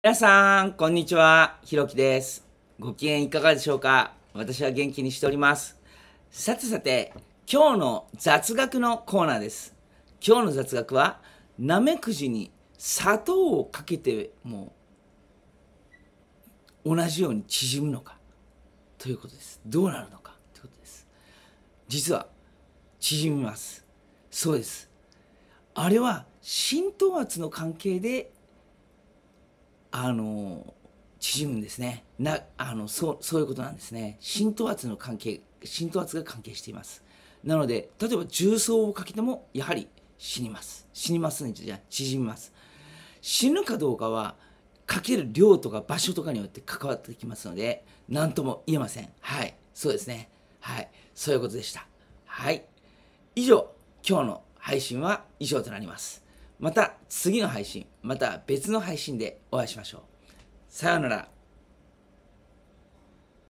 皆さん、こんにちは。ひろきです。ご機嫌いかがでしょうか私は元気にしております。さてさて、今日の雑学のコーナーです。今日の雑学は、ナメクジに砂糖をかけても同じように縮むのかということです。どうなるのかということです。実は、縮みます。そうです。あれは浸透圧の関係であの縮むんですねなあのそうそういうことなんですね浸透圧の関係浸透圧が関係していますなので例えば重曹をかけてもやはり死にます死にますねじゃ縮みます死ぬかどうかはかける量とか場所とかによって関わってきますので何とも言えませんはいそうですねはいそういうことでしたはい以上今日の配信は以上となりますまた次の配信、また別の配信でお会いしましょう。さようなら。